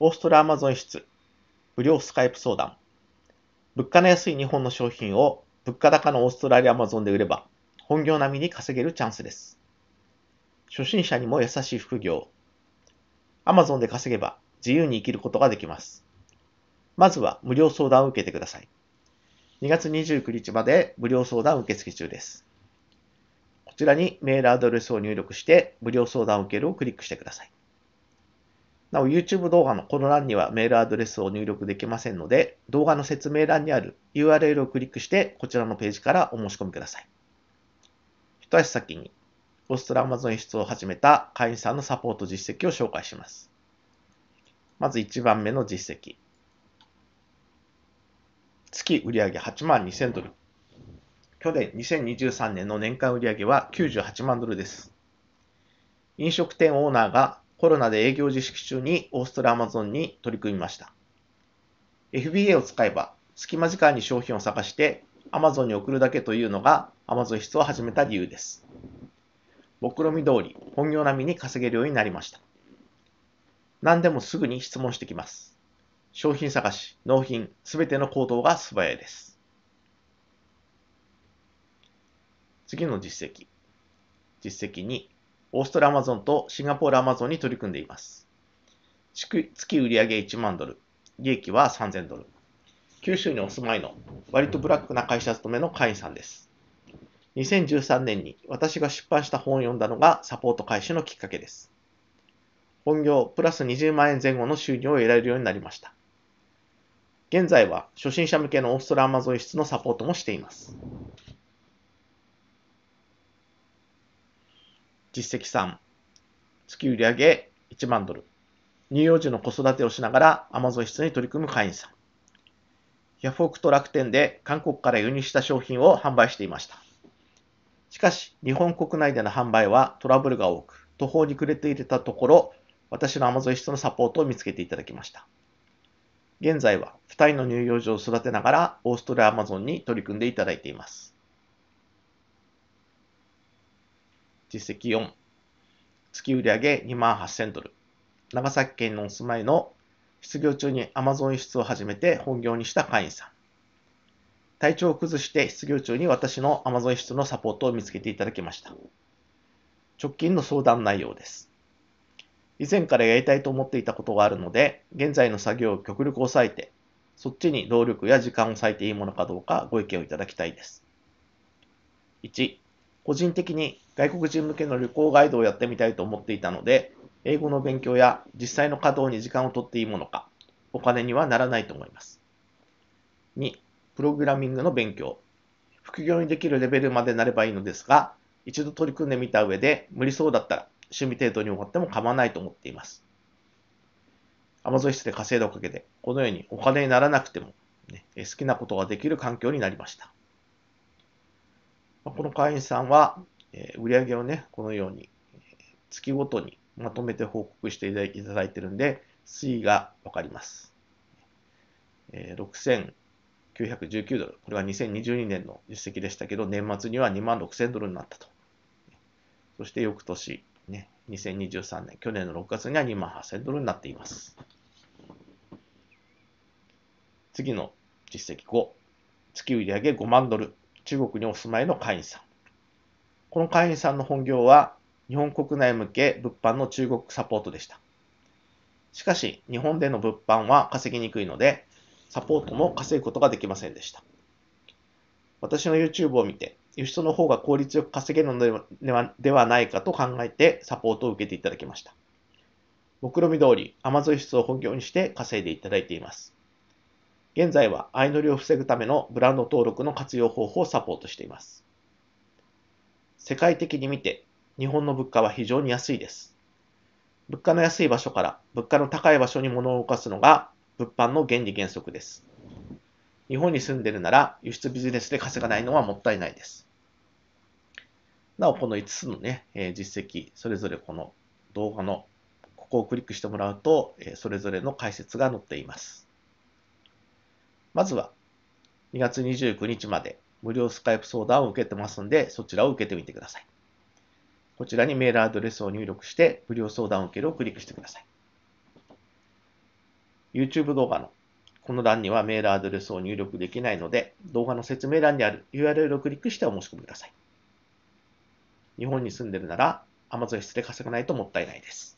オーストラアマゾン室、無料スカイプ相談。物価の安い日本の商品を物価高のオーストラリアアマゾンで売れば、本業並みに稼げるチャンスです。初心者にも優しい副業。アマゾンで稼げば自由に生きることができます。まずは無料相談を受けてください。2月29日まで無料相談受付中です。こちらにメールアドレスを入力して無料相談を受けるをクリックしてください。なお YouTube 動画のこの欄にはメールアドレスを入力できませんので、動画の説明欄にある URL をクリックしてこちらのページからお申し込みください。一足先に、オストラマゾン輸出を始めた会員さんのサポート実績を紹介します。まず1番目の実績。月売上8万2000ドル。去年2023年の年間売上は98万ドルです。飲食店オーナーがコロナで営業自粛中にオーストラアマゾンに取り組みました。FBA を使えば、隙間時間に商品を探して Amazon に送るだけというのが Amazon 室を始めた理由です。目論見通り、本業並みに稼げるようになりました。何でもすぐに質問してきます。商品探し、納品、すべての行動が素早いです。次の実績。実績2。オーストラアマゾンとシンガポールアマゾンに取り組んでいます。月売上1万ドル、利益は3000ドル。九州にお住まいの割とブラックな会社勤めの会員さんです。2013年に私が出版した本を読んだのがサポート開始のきっかけです。本業プラス20万円前後の収入を得られるようになりました。現在は初心者向けのオーストラアマゾン輸出のサポートもしています。実績3、月売上1万ドル。乳幼児の子育てをしながら Amazon 室に取り組む会員さん。ヤフオクと楽天で韓国から輸入した商品を販売していました。しかし、日本国内での販売はトラブルが多く、途方に暮れていたところ、私の Amazon 室のサポートを見つけていただきました。現在は2人の乳幼児を育てながらオーストラリア Amazon に取り組んでいただいています。実績4、月売上2万8000ドル。長崎県のお住まいの失業中に Amazon 輸出を始めて本業にした会員さん。体調を崩して失業中に私の Amazon 輸出のサポートを見つけていただきました。直近の相談内容です。以前からやりたいと思っていたことがあるので、現在の作業を極力抑えて、そっちに労力や時間を割いていいものかどうかご意見をいただきたいです。1、個人的に外国人向けの旅行ガイドをやってみたいと思っていたので、英語の勉強や実際の稼働に時間をとっていいものか、お金にはならないと思います。2、プログラミングの勉強。副業にできるレベルまでなればいいのですが、一度取り組んでみた上で無理そうだったら趣味程度に終わっても構わないと思っています。Amazon 室で稼いだおかげで、このようにお金にならなくても、ね、好きなことができる環境になりました。この会員さんは、えー、売上をね、このように、月ごとにまとめて報告していただいているんで、推移がわかります。えー、6919ドル。これは2022年の実績でしたけど、年末には2万6000ドルになったと。そして翌年、ね、2023年、去年の6月には2万8000ドルになっています。次の実績5。月売上5万ドル。中国にお住まいの会員さん。この会員さんの本業は、日本国内向け物販の中国サポートでした。しかし、日本での物販は稼ぎにくいので、サポートも稼ぐことができませんでした。私の YouTube を見て、輸出の方が効率よく稼げるのではではないかと考えてサポートを受けていただきました。目論見通り、アマゾン輸出を本業にして稼いでいただいています。現在は相乗りを防ぐためのブランド登録の活用方法をサポートしています。世界的に見て日本の物価は非常に安いです。物価の安い場所から物価の高い場所に物を動かすのが物販の原理原則です。日本に住んでるなら輸出ビジネスで稼がないのはもったいないです。なお、この5つのね、え実績、それぞれこの動画のここをクリックしてもらうと、えそれぞれの解説が載っています。まずは2月29日まで無料スカイプ相談を受けてますんで、そちらを受けてみてください。こちらにメールアドレスを入力して、無料相談を受けるをクリックしてください。YouTube 動画のこの欄にはメールアドレスを入力できないので、動画の説明欄にある URL をクリックしてお申し込みください。日本に住んでるなら、Amazon 室で稼がないともったいないです。